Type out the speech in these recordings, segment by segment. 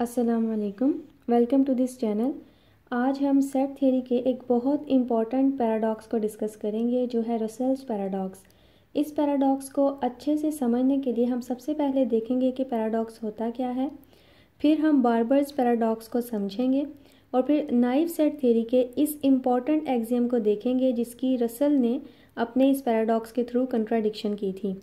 असलकम welcome to this channel आज हम सेट थ्योरी के एक बहुत इम्पॉर्टेंट पैराडॉक्स को डिस्कस करेंगे जो है रसल्स पैराडॉक्स इस पैराडॉक्स को अच्छे से समझने के लिए हम सबसे पहले देखेंगे कि पैराडॉक्स होता क्या है फिर हम बार्बर्स पैराडॉक्स को समझेंगे और फिर नाइफ सेट थ्योरी के इस इम्पॉर्टेंट एग्जाम को देखेंगे जिसकी रसल ने अपने इस पैराडॉक्स के थ्रू कंट्राडिक्शन की थी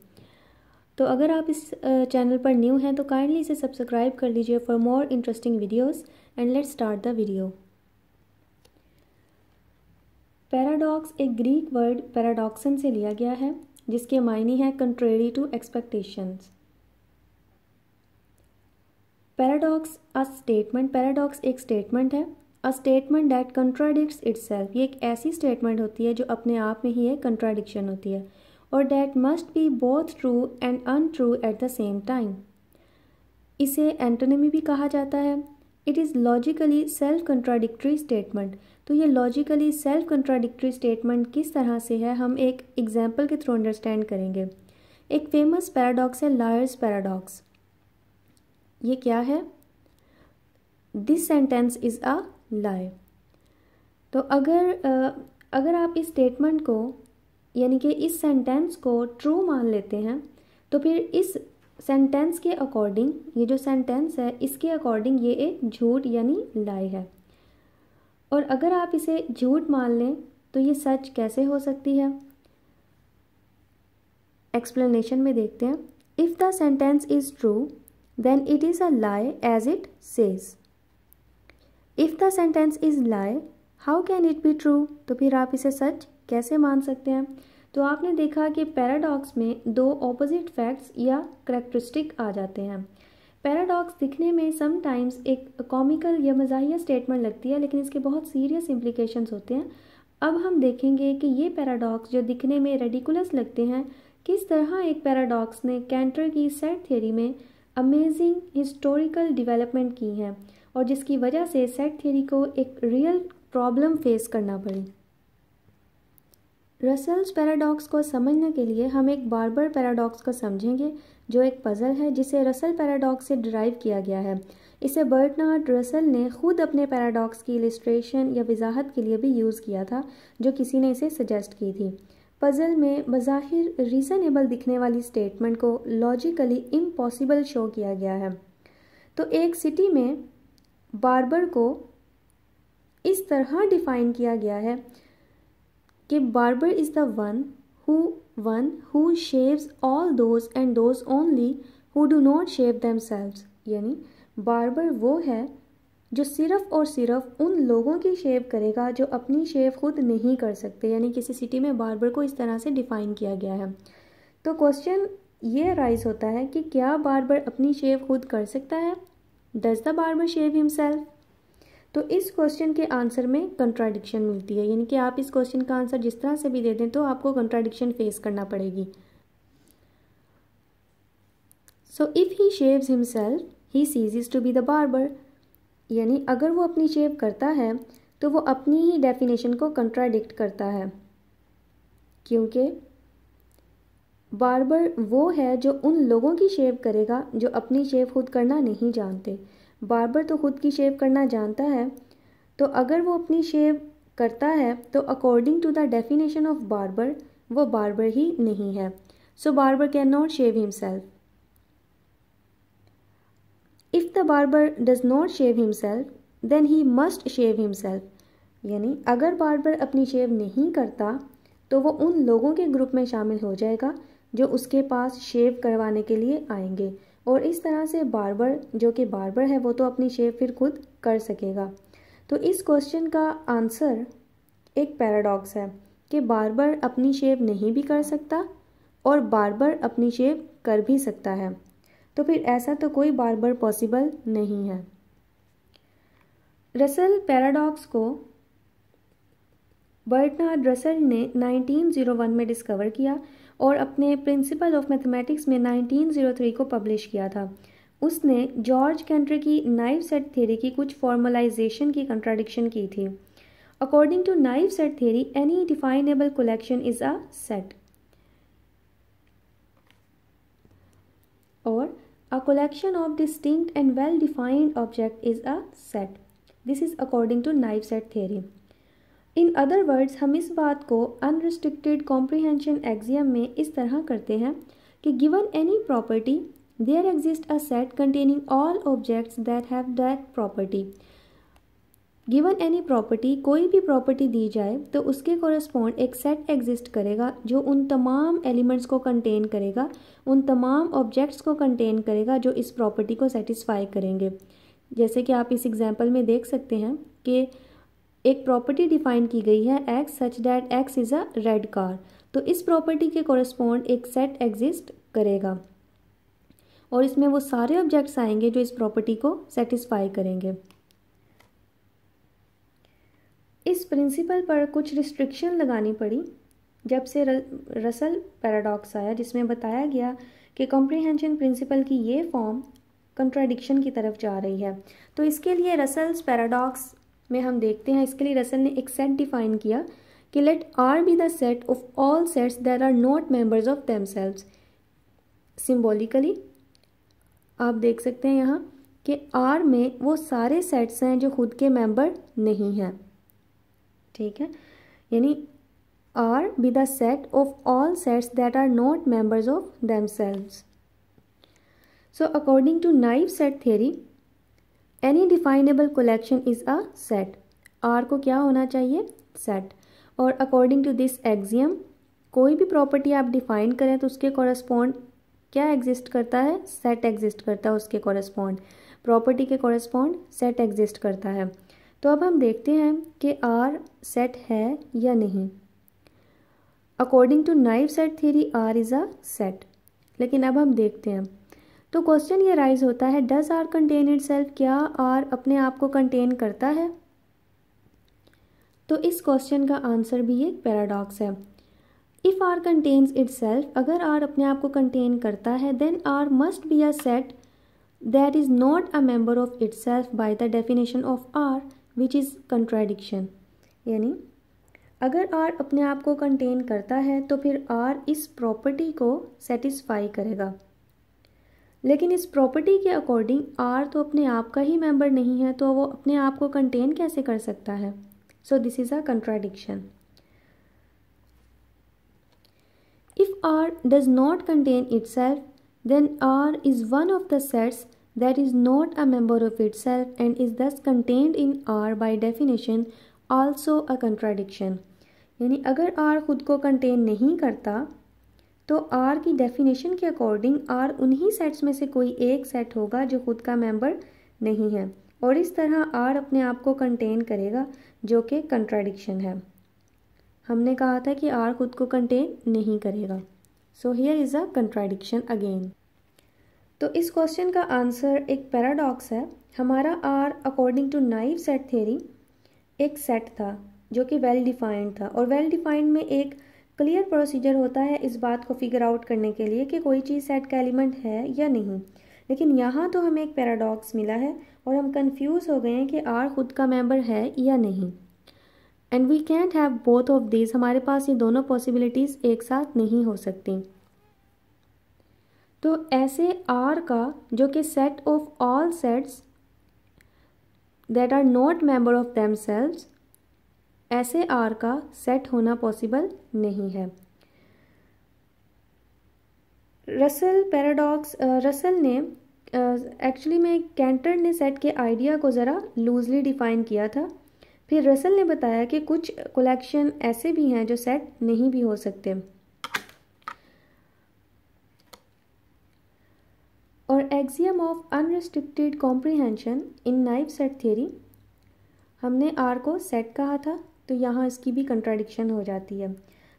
तो अगर आप इस चैनल पर न्यू हैं तो काइंडली इसे सब्सक्राइब कर लीजिए for more interesting videos and let's start the video paradox एक ग्रीक वर्ड पैराडॉक्सन से लिया गया है जिसके मायने हैं contrary to expectations paradox a statement paradox एक स्टेटमेंट है a statement that contradicts itself ये एक ऐसी स्टेटमेंट होती है जो अपने आप में ही एक कंट्राडिक्शन होती है और that must be both true and untrue at the same time इसे एंटोनमी भी कहा जाता है it is logically self contradictory statement तो ये लॉजिकली सेल्फ कंट्राडिक्ट्री स्टेटमेंट किस तरह से है हम एक एग्जाम्पल के थ्रू अंडरस्टैंड करेंगे एक फेमस पैराडॉक्स है लायर्स पैराडॉक्स ये क्या है this sentence is a lie तो अगर अगर आप इस स्टेटमेंट को यानी कि इस सेंटेंस को ट्रू मान लेते हैं तो फिर इस सेंटेंस के अकॉर्डिंग ये जो सेंटेंस है इसके अकॉर्डिंग ये एक झूठ यानी लाई है और अगर आप इसे झूठ मान लें तो ये सच कैसे हो सकती है एक्सप्लेनेशन में देखते हैं if the sentence is true then it is a lie as it says if the sentence is lie how can it be true तो फिर आप इसे सच कैसे मान सकते हैं तो आपने देखा कि पैराडॉक्स में दो ऑपोजिट फैक्ट्स या करेक्टरिस्टिक आ जाते हैं पैराडॉक्स दिखने में समटाइम्स एक कॉमिकल या मजाहिया स्टेटमेंट लगती है लेकिन इसके बहुत सीरियस इम्प्लीकेशन होते हैं अब हम देखेंगे कि ये पैराडॉक्स जो दिखने में रेडिकुलस लगते हैं किस तरह एक पैराडॉक्स ने कैंटर की सेट थियोरी में अमेजिंग हिस्टोरिकल डेवलपमेंट की है और जिसकी वजह से सेट थियोरी को एक रियल प्रॉब्लम फेस करना पड़ी रसल्स पैराडॉक्स को समझने के लिए हम एक बार्बर पैराडॉक्स को समझेंगे जो एक पज़ल है जिसे रसल पैराडॉक्स से ड्राइव किया गया है इसे बर्टनार्ड रसल ने खुद अपने पैराडॉक्स की इलिस्ट्रेशन या वजाहत के लिए भी यूज़ किया था जो किसी ने इसे सजेस्ट की थी पज़ल में बज़ाहिर रीज़नेबल दिखने वाली स्टेटमेंट को लॉजिकली इम्पॉसिबल शो किया गया है तो एक सिटी में बार्बर को इस तरह डिफ़ाइन किया गया है कि is the one who one who shaves all those and those only who do not shave themselves यानी बार्बर वो है जो सिर्फ़ और सिर्फ उन लोगों की शेव करेगा जो अपनी शेव खुद नहीं कर सकते यानी किसी सिटी में बार्बर को इस तरह से डिफ़ाइन किया गया है तो क्वेश्चन ये राइज होता है कि क्या बार्बर अपनी शेव खुद कर सकता है does the barber shave himself तो इस क्वेश्चन के आंसर में कंट्राडिक्शन मिलती है यानी कि आप इस क्वेश्चन का आंसर जिस तरह से भी दे दें तो आपको कंट्राडिक्शन फेस करना पड़ेगी so if he shaves himself he is to be the barber यानी अगर वो अपनी शेव करता है तो वो अपनी ही डेफिनेशन को कंट्राडिक्ट करता है क्योंकि बार्बर वो है जो उन लोगों की शेव करेगा जो अपनी शेव खुद करना नहीं जानते बार्बर तो ख़ुद की शेव करना जानता है तो अगर वो अपनी शेव करता है तो according to the definition of barber वो बार्बर ही नहीं है so barber can not shave himself if the barber does not shave himself then he must shave himself यानी अगर बार्बर अपनी शेव नहीं करता तो वो उन लोगों के ग्रुप में शामिल हो जाएगा जो उसके पास शेव करवाने के लिए आएंगे और इस तरह से बार्बर जो कि बार्बर है वो तो अपनी शेप फिर खुद कर सकेगा तो इस क्वेश्चन का आंसर एक पैराडॉक्स है कि बार्बर अपनी शेप नहीं भी कर सकता और बार्बर अपनी शेप कर भी सकता है तो फिर ऐसा तो कोई बार्बर पॉसिबल नहीं है रसल पैराडॉक्स को बर्टनार्ड रसल ने 1901 में डिस्कवर किया और अपने प्रिंसिपल ऑफ मैथमेटिक्स में 1903 को पब्लिश किया था उसने जॉर्ज कैंटर की नाइव सेट थ्योरी की कुछ फॉर्मलाइजेशन की कंट्राडिक्शन की थी according to naive set theory any definable collection is a set और a collection of distinct and well defined object is a set this is according to naive set theory in other words हम इस बात को unrestricted comprehension axiom में इस तरह करते हैं कि given any property there exist a set containing all objects that have that property given any property कोई भी प्रॉपर्टी दी जाए तो उसके कोरस्पॉन्ड एक सेट एग्जिस्ट करेगा जो उन तमाम एलिमेंट्स को कंटेन करेगा उन तमाम ऑब्जेक्ट्स को कंटेन करेगा जो इस प्रॉपर्टी को सेटिस्फाई करेंगे जैसे कि आप इस एग्जाम्पल में देख सकते हैं कि एक प्रॉपर्टी डिफाइन की गई है x such that x is a red car तो इस प्रॉपर्टी के कॉरस्पॉन्ड एक सेट एग्जिस्ट करेगा और इसमें वो सारे ऑब्जेक्ट्स आएंगे जो इस प्रॉपर्टी को सेटिस्फाई करेंगे इस प्रिंसिपल पर कुछ रिस्ट्रिक्शन लगानी पड़ी जब से रसल पैराडॉक्स आया जिसमें बताया गया कि कॉम्प्रिहेंशन प्रिंसिपल की ये फॉर्म कंट्राडिक्शन की तरफ जा रही है तो इसके लिए रसल्स पैराडॉक्स మేం హం దేక్తే హే ఇస్కేలి రసల్ నే ఎక్సెన్టిఫైన్ కియా కి let R be the set of all sets there are not members of themselves symbolically ఆప్ దేక్ సక్తే హే యహా కి ఆర్ మే వో సారే సెట్స్ హే జో khud కే మెంబర్ నహీ హే ఠీక్ హే యాని R be the set of all sets that are not members of themselves so according to naive set theory any definable collection is a set R को क्या होना चाहिए सेट और अकॉर्डिंग टू दिस एग्जियम कोई भी property आप define करें तो उसके कॉरेस्पॉन्ड क्या एग्जिस्ट करता है सेट एग्जिस्ट करता है उसके कॉरेस्पॉन्ड प्रॉपर्टी के कॉरस्पॉन्ड सेट एग्जिस्ट करता है तो अब हम देखते हैं कि आर सेट है या नहीं according to naive set theory R is a set लेकिन अब हम देखते हैं तो क्वेश्चन ये राइज होता है does R contain itself क्या आर अपने आप को कंटेन करता है तो इस क्वेश्चन का आंसर भी एक पैराडॉक्स है if R contains itself अगर आर अपने आप को कंटेन करता है then R must be a set that is not a member of itself by the definition of R which is contradiction यानी अगर आर अपने आप को कंटेन करता है तो फिर आर इस प्रॉपर्टी को सेटिस्फाई करेगा लेकिन इस प्रॉपर्टी के अकॉर्डिंग आर तो अपने आप का ही मेंबर नहीं है तो वो अपने आप को कंटेन कैसे कर सकता है so this is a contradiction if R does not contain itself then R is one of the sets that is not a member of itself and is thus contained in R by definition also a contradiction यानी अगर are खुद को contain नहीं करता तो are की definition के according are उन्हीं सेट्स में से कोई एक सेट होगा जो खुद का मेंबर नहीं है और इस तरह आर अपने आप को कंटेन करेगा जो कि कंट्राडिक्शन है हमने कहा था कि आर खुद को कंटेन नहीं करेगा so here is a contradiction again तो इस क्वेश्चन का आंसर एक पैराडॉक्स है हमारा R according to naive set theory एक सेट था जो कि वेल डिफाइंड था और वेल well डिफाइंड में एक क्लियर प्रोसीजर होता है इस बात को फिगर आउट करने के लिए कि कोई चीज़ सेट का एलिमेंट है या नहीं लेकिन यहाँ तो हमें एक पैराडॉक्स मिला है और हम कंफ्यूज हो गए हैं कि आर खुद का मेंबर है या नहीं and we can't have both of these हमारे पास ये दोनों पॉसिबिलिटीज़ एक साथ नहीं हो सकती तो ऐसे आर का जो कि set of all sets that are not member of themselves ऐसे आर का सेट होना पॉसिबल नहीं है रसल पैराडॉक्स रसल ने एक्चुअली में कैंटर ने सेट के आइडिया को ज़रा लूजली डिफाइन किया था फिर रसल ने बताया कि कुछ कलेक्शन ऐसे भी हैं जो सेट नहीं भी हो सकते और axiom of unrestricted comprehension in naive set theory हमने आर को सेट कहा था तो यहाँ इसकी भी कंट्राडिक्शन हो जाती है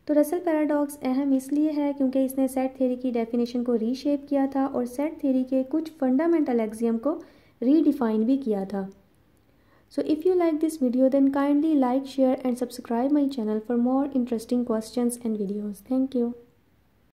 तो रसल पैराडॉक्स अहम इसलिए है क्योंकि इसने सेट थेरी की डेफिनेशन को रीशेप किया था और सेट थेरी के कुछ फंडामेंटल एग्जियम को रीडिफाइन भी किया था so if you like this video then kindly like share and subscribe my channel for more interesting question and videos thank you